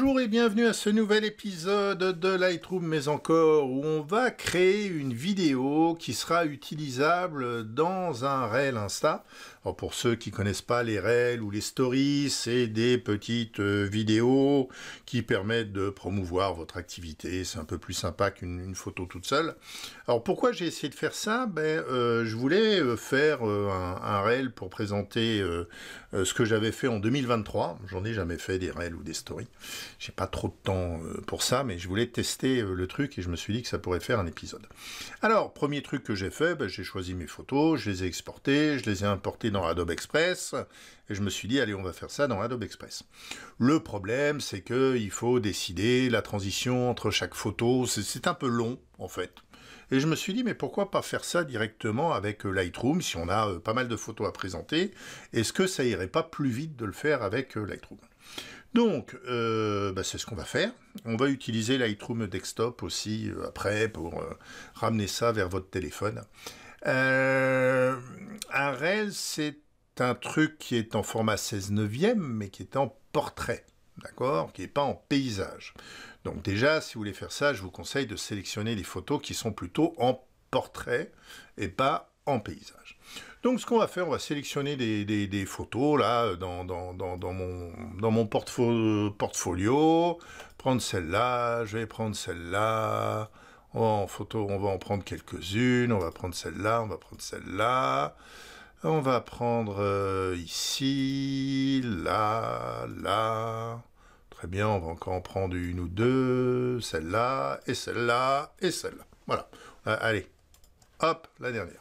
Bonjour et bienvenue à ce nouvel épisode de Lightroom mais encore où on va créer une vidéo qui sera utilisable dans un Reel Insta. pour ceux qui connaissent pas les Reels ou les Stories, c'est des petites euh, vidéos qui permettent de promouvoir votre activité. C'est un peu plus sympa qu'une photo toute seule. Alors pourquoi j'ai essayé de faire ça ben, euh, Je voulais euh, faire un, un pour présenter ce que j'avais fait en 2023. J'en ai jamais fait des Reels ou des Stories j'ai pas trop de temps euh, pour ça, mais je voulais tester euh, le truc et je me suis dit que ça pourrait faire un épisode. Alors, premier truc que j'ai fait, bah, j'ai choisi mes photos, je les ai exportées, je les ai importées dans Adobe Express, et je me suis dit, allez, on va faire ça dans Adobe Express. Le problème, c'est qu'il faut décider la transition entre chaque photo, c'est un peu long, en fait. Et je me suis dit, mais pourquoi pas faire ça directement avec euh, Lightroom, si on a pas mal de photos à présenter Est-ce que ça irait pas plus vite de le faire avec Lightroom donc, euh, bah, c'est ce qu'on va faire. On va utiliser Lightroom Desktop aussi euh, après pour euh, ramener ça vers votre téléphone. un REL, c'est un truc qui est en format 16 neuvième, mais qui est en portrait, d'accord Qui n'est pas en paysage. Donc déjà, si vous voulez faire ça, je vous conseille de sélectionner les photos qui sont plutôt en portrait et pas en paysage. Donc ce qu'on va faire, on va sélectionner des, photos là dans, mon, portfolio. Prendre celle-là, je vais prendre celle-là. En photo, on va en prendre quelques-unes. On va prendre celle-là, on va prendre celle-là. On va prendre euh, ici, là, là. Très bien, on va encore en prendre une ou deux. Celle-là, et celle-là, et celle-là. Voilà. Euh, allez, hop, la dernière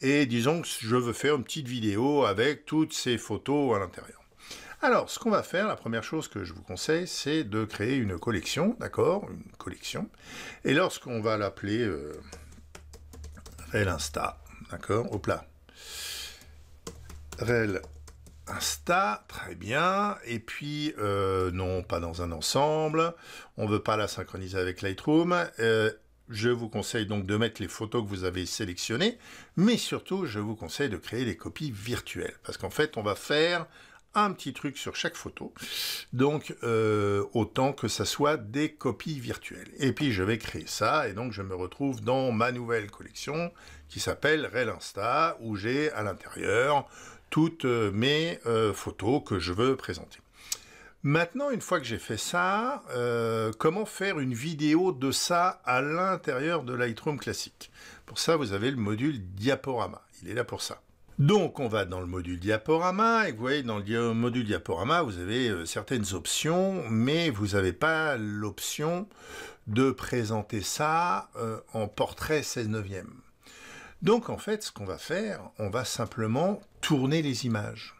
et disons que je veux faire une petite vidéo avec toutes ces photos à l'intérieur. Alors, ce qu'on va faire, la première chose que je vous conseille, c'est de créer une collection, d'accord Une collection. Et lorsqu'on va l'appeler euh, Rel Insta, d'accord Au plat. Rel Insta, très bien. Et puis, euh, non, pas dans un ensemble. On ne veut pas la synchroniser avec Lightroom. Euh, je vous conseille donc de mettre les photos que vous avez sélectionnées, mais surtout, je vous conseille de créer des copies virtuelles. Parce qu'en fait, on va faire un petit truc sur chaque photo. Donc, euh, autant que ça soit des copies virtuelles. Et puis, je vais créer ça, et donc je me retrouve dans ma nouvelle collection qui s'appelle Rel Insta, où j'ai à l'intérieur toutes euh, mes euh, photos que je veux présenter. Maintenant, une fois que j'ai fait ça, euh, comment faire une vidéo de ça à l'intérieur de Lightroom classique Pour ça, vous avez le module diaporama. Il est là pour ça. Donc on va dans le module diaporama et vous voyez dans le module diaporama vous avez euh, certaines options mais vous n'avez pas l'option de présenter ça euh, en portrait 16 neuvième. Donc en fait ce qu'on va faire on va simplement tourner les images.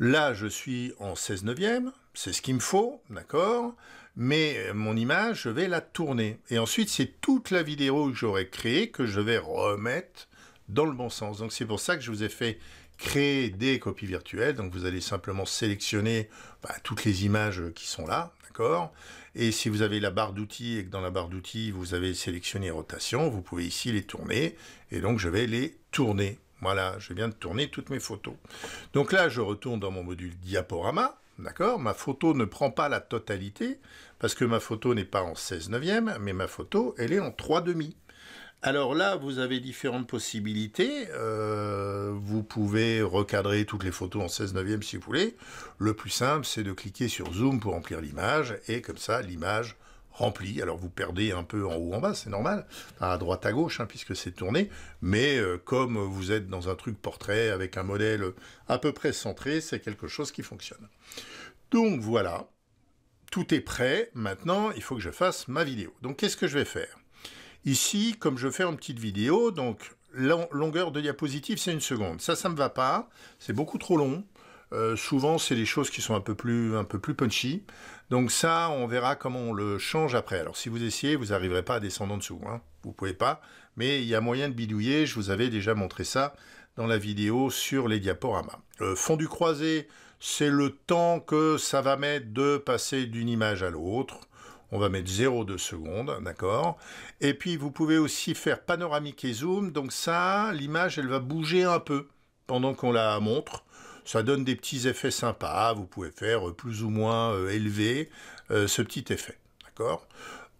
Là je suis en 16 neuvième c'est ce qu'il me faut, d'accord Mais euh, mon image, je vais la tourner. Et ensuite, c'est toute la vidéo que j'aurai créée que je vais remettre dans le bon sens. Donc c'est pour ça que je vous ai fait créer des copies virtuelles. Donc vous allez simplement sélectionner bah, toutes les images qui sont là, d'accord Et si vous avez la barre d'outils et que dans la barre d'outils, vous avez sélectionné rotation, vous pouvez ici les tourner. Et donc je vais les tourner. Voilà, je viens de tourner toutes mes photos. Donc là, je retourne dans mon module diaporama. D'accord Ma photo ne prend pas la totalité, parce que ma photo n'est pas en 16 neuvième, mais ma photo, elle est en 3 demi. Alors là, vous avez différentes possibilités. Euh, vous pouvez recadrer toutes les photos en 16 neuvième si vous voulez. Le plus simple, c'est de cliquer sur Zoom pour remplir l'image, et comme ça, l'image rempli. Alors vous perdez un peu en haut, en bas, c'est normal, à droite, à gauche, hein, puisque c'est tourné. Mais euh, comme vous êtes dans un truc portrait avec un modèle à peu près centré, c'est quelque chose qui fonctionne. Donc voilà, tout est prêt. Maintenant, il faut que je fasse ma vidéo. Donc qu'est-ce que je vais faire Ici, comme je fais une petite vidéo, donc longueur de diapositive, c'est une seconde. Ça, ça me va pas. C'est beaucoup trop long. Euh, souvent, c'est les choses qui sont un peu plus, un peu plus punchy. Donc ça, on verra comment on le change après. Alors si vous essayez, vous n'arriverez pas à descendre en dessous. Vous hein. Vous pouvez pas. Mais il y a moyen de bidouiller. Je vous avais déjà montré ça dans la vidéo sur les diaporamas. Le euh, fond du croisé, c'est le temps que ça va mettre de passer d'une image à l'autre. On va mettre 0,2 secondes, d'accord Et puis, vous pouvez aussi faire panoramique et zoom. Donc ça, l'image, elle va bouger un peu pendant qu'on la montre ça donne des petits effets sympas. Vous pouvez faire euh, plus ou moins euh, élevé euh, ce petit effet. D'accord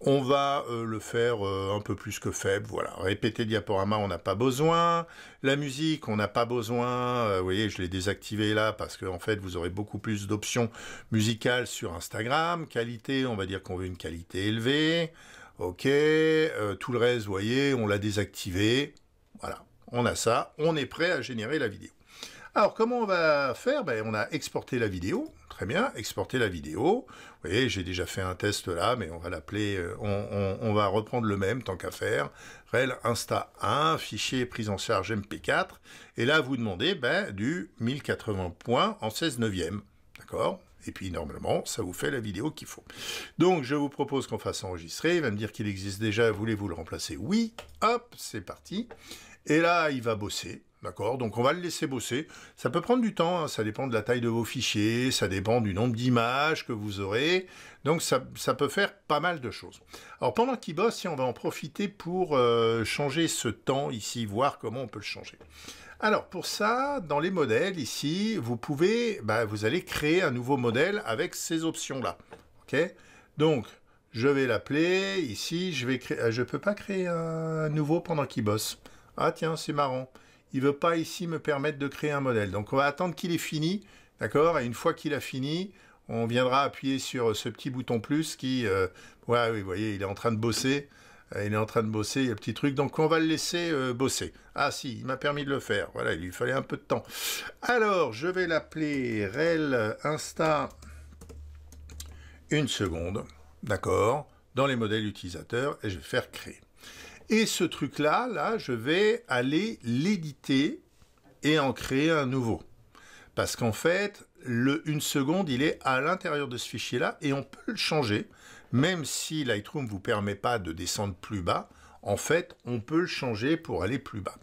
on va le faire un peu plus que faible, voilà. Répéter diaporama, on n'a pas besoin. La musique, on n'a pas besoin. vous voyez, je l'ai désactivé là parce que en fait, vous aurez beaucoup plus d'options musicales sur Instagram. Qualité, on va dire qu'on veut une qualité élevée. Ok. tout le reste, vous voyez, on l'a désactivé. Voilà, on a ça. On est prêt à générer la vidéo. Alors, comment on va faire ben, On a exporté la vidéo. Très bien, exporter la vidéo. Vous voyez, j'ai déjà fait un test là, mais on va l'appeler, euh, on, va reprendre le même tant qu'à faire. REL Insta 1, fichier prise en charge MP4. Et là, vous demandez ben, du 1080 points en 16 neuvième. D'accord et puis normalement, ça vous fait la vidéo qu'il faut. Donc je vous propose qu'on fasse enregistrer. Il va me dire qu'il existe déjà. Voulez-vous le remplacer Oui. Hop, c'est parti. Et là, il va bosser. D'accord Donc on va le laisser bosser. Ça peut prendre du temps, hein. ça dépend de la taille de vos fichiers, ça dépend du nombre d'images que vous aurez. Donc ça, peut faire pas mal de choses. Alors pendant qu'il bosse, on va en profiter pour euh, changer ce temps ici, voir comment on peut le changer. Alors pour ça, dans les modèles ici, vous pouvez, bah, vous allez créer un nouveau modèle avec ces options-là. Ok Donc je vais l'appeler ici, je vais euh, je peux pas créer un nouveau pendant qu'il bosse. Ah tiens, c'est marrant il veut pas ici me permettre de créer un modèle. Donc on va attendre qu'il ait fini, d'accord Et une fois qu'il a fini, on viendra appuyer sur euh, ce petit bouton plus qui, euh, oui, vous voyez, il est en train de bosser. Euh, il est en train de bosser, il y a un petit truc. Donc on va le laisser bosser. Ah si, il m'a permis de le faire. Voilà, il lui fallait un peu de temps. Alors, je vais l'appeler rel insta une seconde, d'accord, dans les modèles utilisateurs, et je vais faire créer. Et ce truc-là, là, je vais aller l'éditer et en créer un nouveau. Parce qu'en fait, le, une seconde, il est à l'intérieur de ce fichier-là et on peut le changer, même si Lightroom ne vous permet pas de descendre plus bas. En fait, on peut le changer pour aller plus bas.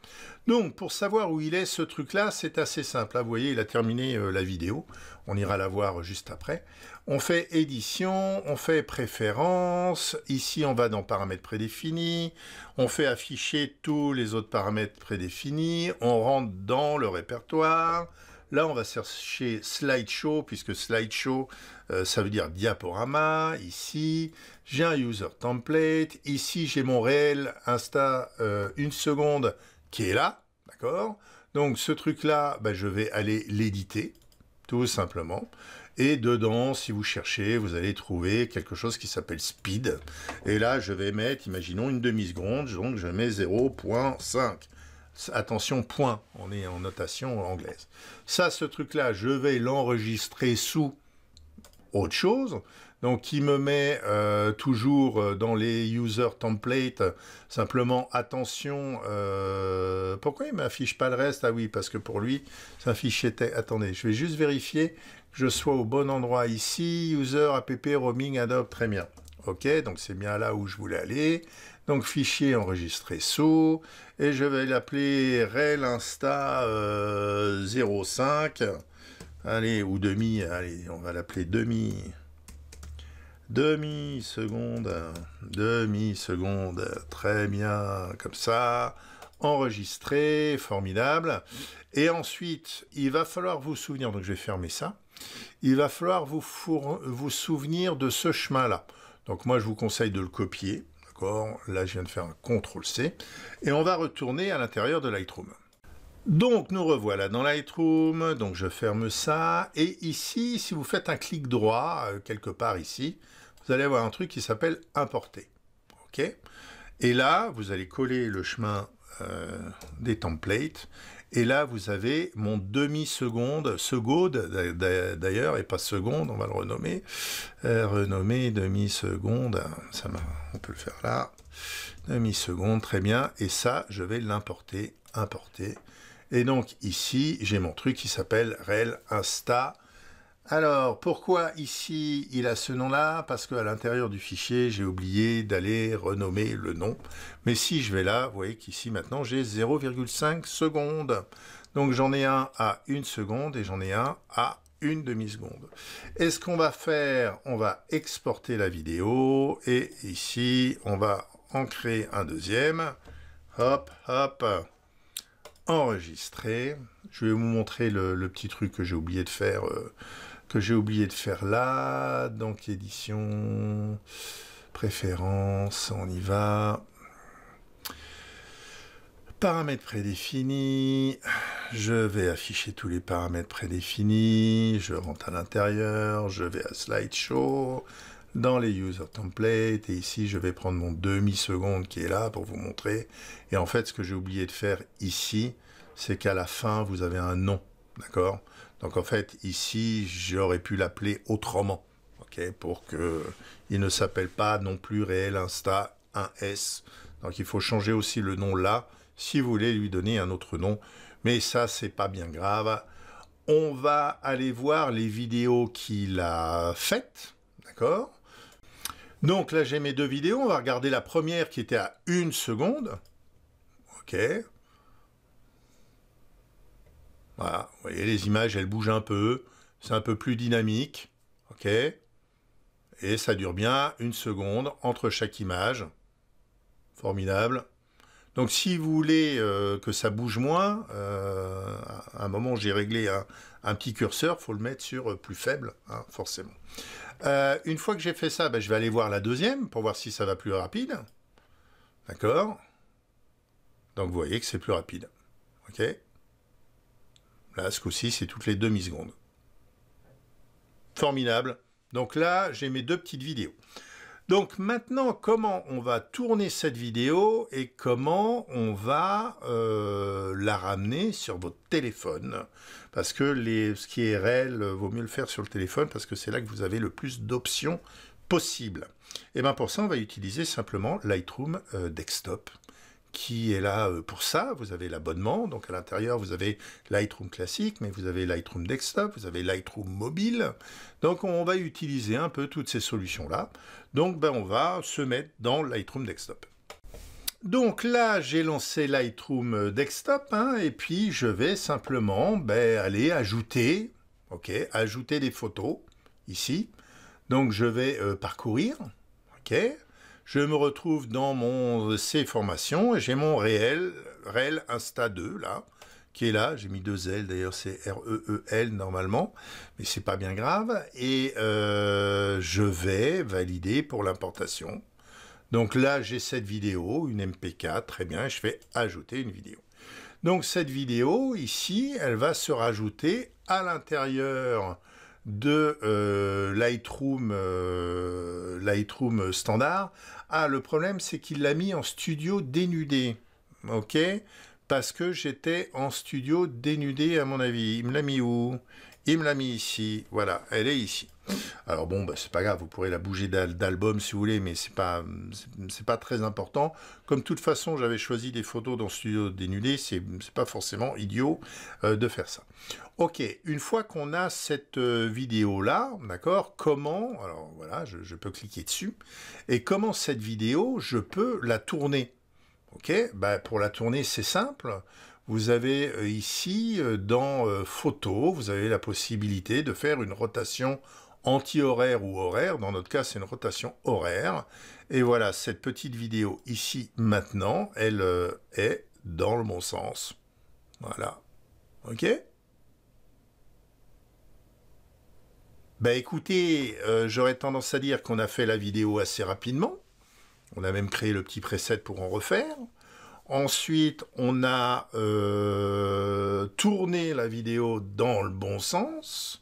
Donc, pour savoir où il est, ce truc-là, c'est assez simple. Là, ah, vous voyez, il a terminé euh, la vidéo. On ira la voir juste après. On fait édition, on fait préférence. Ici, on va dans paramètres prédéfinis. On fait afficher tous les autres paramètres prédéfinis. On rentre dans le répertoire. Là, on va chercher slideshow, puisque slideshow, euh, ça veut dire diaporama, ici. J'ai un user template. Ici, j'ai mon réel Insta euh, une seconde qui est là, d'accord Donc, ce truc-là, bah, je vais aller l'éditer, tout simplement. Et dedans, si vous cherchez, vous allez trouver quelque chose qui s'appelle speed. Et là, je vais mettre, imaginons, une demi-seconde. Donc, je mets 0.5. Attention, point, on est en notation anglaise. Ça, ce truc-là, je vais l'enregistrer sous autre chose. Donc, qui me met euh, toujours euh, dans les user templates, simplement attention. Euh, pourquoi il m'affiche pas le reste Ah oui, parce que pour lui, c'est un fichier Attendez, je vais juste vérifier que je sois au bon endroit ici. User, app, roaming, Adobe, très bien. Ok, donc c'est bien là où je voulais aller. Donc fichier enregistré sous, et je vais l'appeler rel insta 05, euh, allez, ou demi, allez, on va l'appeler demi, demi seconde, demi seconde, très bien, comme ça, enregistré, formidable. Et ensuite, il va falloir vous souvenir, donc je vais fermer ça, il va falloir vous, vous souvenir de ce chemin-là. Donc moi, je vous conseille de le copier, Là, je viens de faire un CTRL-C. Et on va retourner à l'intérieur de Lightroom. Donc nous revoilà dans Lightroom, donc je ferme ça, et ici, si vous faites un clic droit, euh, quelque part ici, vous allez avoir un truc qui s'appelle Importer. ok et là, vous allez coller le chemin euh, des templates, et là, vous avez mon demi-seconde, seconde d'ailleurs, et pas seconde, on va le renommer. Euh, renommer demi-seconde, ça on peut le faire là. Demi-seconde, très bien. Et ça, je vais l'importer, importer. Et donc ici, j'ai mon truc qui s'appelle rel insta alors, pourquoi ici il a ce nom-là Parce qu'à l'intérieur du fichier, j'ai oublié d'aller renommer le nom. Mais si je vais là, vous voyez qu'ici maintenant, j'ai 0,5 secondes. Donc j'en ai un à une seconde et j'en ai un à une demi-seconde. Et ce qu'on va faire, on va exporter la vidéo et ici, on va en créer un deuxième. Hop, hop enregistrer. Je vais vous montrer le, petit truc que j'ai oublié de faire euh, que j'ai oublié de faire là. Donc édition, préférence, on y va. Paramètres prédéfinis, je vais afficher tous les paramètres prédéfinis, je rentre à l'intérieur, je vais à slideshow, dans les user templates, et ici je vais prendre mon demi-seconde qui est là pour vous montrer. Et en fait, ce que j'ai oublié de faire ici, c'est qu'à la fin, vous avez un nom, d'accord donc en fait, ici, j'aurais pu l'appeler autrement, pour que il ne s'appelle pas non plus réel Insta 1S. Donc il faut changer aussi le nom là, si vous voulez lui donner un autre nom. Mais ça, c'est pas bien grave. On va aller voir les vidéos qu'il a faites, d'accord donc là, j'ai mes deux vidéos. On va regarder la première qui était à une seconde. OK. Voilà, vous voyez, les images, elles bougent un peu, c'est un peu plus dynamique, ok Et ça dure bien une seconde entre chaque image. Formidable. Donc si vous voulez euh, que ça bouge moins, euh, à un moment j'ai réglé un, petit curseur, faut le mettre sur euh, plus faible, hein, forcément. une fois que j'ai fait ça, ben, je vais aller voir la deuxième pour voir si ça va plus rapide. D'accord Donc vous voyez que c'est plus rapide. OK Là, ce coup-ci, c'est toutes les demi-secondes. Formidable. Donc là, j'ai mes deux petites vidéos. Donc maintenant, comment on va tourner cette vidéo et comment on va euh, la ramener sur votre téléphone Parce que ce qui est réel, euh, vaut mieux le faire sur le téléphone parce que c'est là que vous avez le plus d'options possibles. Et eh bien pour ça, on va utiliser simplement Lightroom euh, Desktop qui est là euh, pour ça. Vous avez l'abonnement, donc à l'intérieur vous avez Lightroom classique, mais vous avez Lightroom desktop, vous avez Lightroom mobile. Donc on va utiliser un peu toutes ces solutions-là. Donc ben, on va se mettre dans Lightroom desktop. Donc là, j'ai lancé Lightroom euh, Desktop, hein, et puis je vais simplement ben, aller ajouter, ok, ajouter des photos ici. Donc je vais euh, parcourir, ok, je me retrouve dans mon C formation et j'ai mon réel, réel Insta 2 là, qui est là. J'ai mis deux L d'ailleurs, c'est R-E-E-L normalement, mais c'est pas bien grave. Et euh, je vais valider pour l'importation. Donc là, j'ai cette vidéo, une MP4, très bien, je vais ajouter une vidéo. Donc cette vidéo, ici, elle va se rajouter à l'intérieur de euh, Lightroom, euh, Lightroom standard ah, le problème, c'est qu'il l'a mis en studio dénudé. OK Parce que j'étais en studio dénudé, à mon avis. Il me l'a mis où il me l'a mis ici. Voilà, elle est ici. Alors bon, bah, c'est pas grave, vous pourrez la bouger d'album si vous voulez, mais c'est pas c'est pas très important. Comme de toute façon, j'avais choisi des photos dans Studio Dénudé, c'est pas forcément idiot euh, de faire ça. Ok, une fois qu'on a cette euh, vidéo là, d'accord, comment Alors voilà, je, peux cliquer dessus et comment cette vidéo, je peux la tourner. Ok, bah, pour la tourner, c'est simple. Vous avez euh, ici, euh, dans euh, Photo, vous avez la possibilité de faire une rotation anti-horaire ou horaire. Dans notre cas, c'est une rotation horaire. Et voilà, cette petite vidéo ici, maintenant, elle est dans le bon sens. Voilà. OK Ben écoutez, j'aurais tendance à dire qu'on a fait la vidéo assez rapidement. On a même créé le petit preset pour en refaire. Ensuite, on a euh, tourné la vidéo dans le bon sens.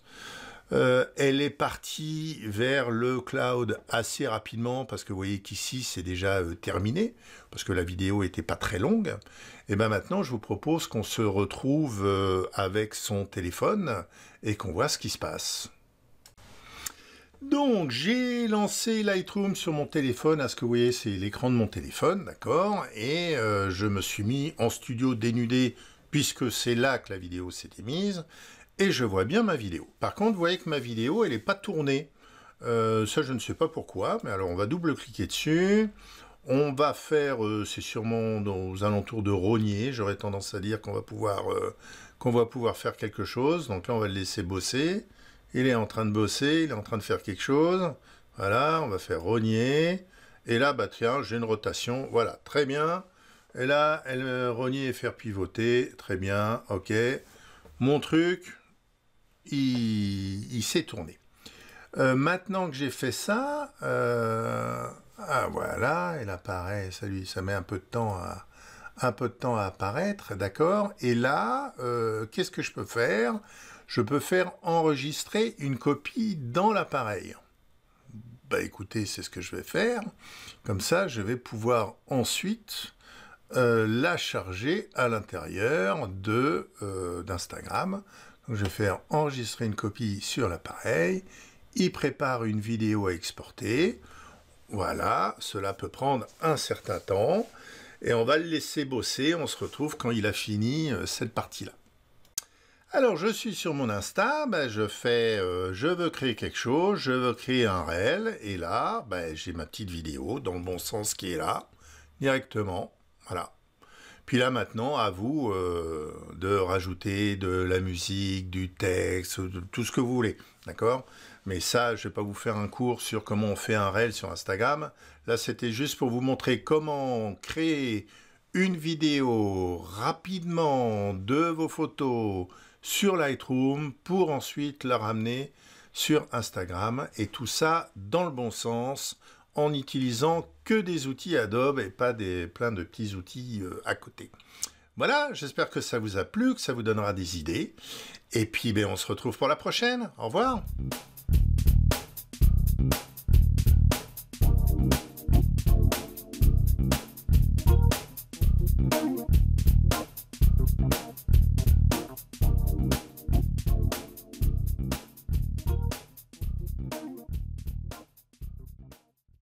Euh, elle est partie vers le cloud assez rapidement parce que vous voyez qu'ici c'est déjà euh, terminé parce que la vidéo n'était pas très longue. Et bien maintenant je vous propose qu'on se retrouve avec son téléphone et qu'on voit ce qui se passe. Donc j'ai lancé Lightroom sur mon téléphone, à ce que vous voyez c'est l'écran de mon téléphone, d'accord Et euh, je me suis mis en studio dénudé puisque c'est là que la vidéo s'est mise et je vois bien ma vidéo. Par contre vous voyez que ma vidéo elle n'est pas tournée, euh, ça je ne sais pas pourquoi, mais alors on va double-cliquer dessus, on va faire, euh, c'est sûrement aux alentours de rogner, j'aurais tendance à dire qu'on va, qu'on va pouvoir faire quelque chose, donc là on va le laisser bosser il est en train de bosser, il est en train de faire quelque chose. Voilà, on va faire rogner. Et là, bah tiens, j'ai une rotation. Voilà, très bien. Et là, elle euh, rogner et faire pivoter. Très bien, ok. Mon truc, il, s'est tourné. Euh, maintenant que j'ai fait ça, euh, ah voilà, elle apparaît, ça lui, ça met un peu de temps un peu de temps à apparaître, d'accord Et là, qu'est-ce que je peux faire je peux faire enregistrer une copie dans l'appareil. Bah écoutez, c'est ce que je vais faire. Comme ça, je vais pouvoir ensuite euh, la charger à l'intérieur de euh, d'Instagram. je vais faire enregistrer une copie sur l'appareil. Il prépare une vidéo à exporter. Voilà, cela peut prendre un certain temps. Et on va le laisser bosser. On se retrouve quand il a fini euh, cette partie-là. Alors je suis sur mon Insta, ben, je fais euh, je veux créer quelque chose, je veux créer un réel, et là ben, j'ai ma petite vidéo dans le bon sens qui est là, directement, voilà. Puis là maintenant à vous euh, de rajouter de la musique, du texte, tout ce que vous voulez, d'accord Mais ça je ne vais pas vous faire un cours sur comment on fait un réel sur Instagram, là c'était juste pour vous montrer comment créer une vidéo rapidement de vos photos, sur Lightroom pour ensuite la ramener sur Instagram et tout ça dans le bon sens en utilisant que des outils Adobe et pas des, plein de petits outils euh, à côté. Voilà, j'espère que ça vous a plu, que ça vous donnera des idées. Et puis, ben, on se retrouve pour la prochaine. Au revoir.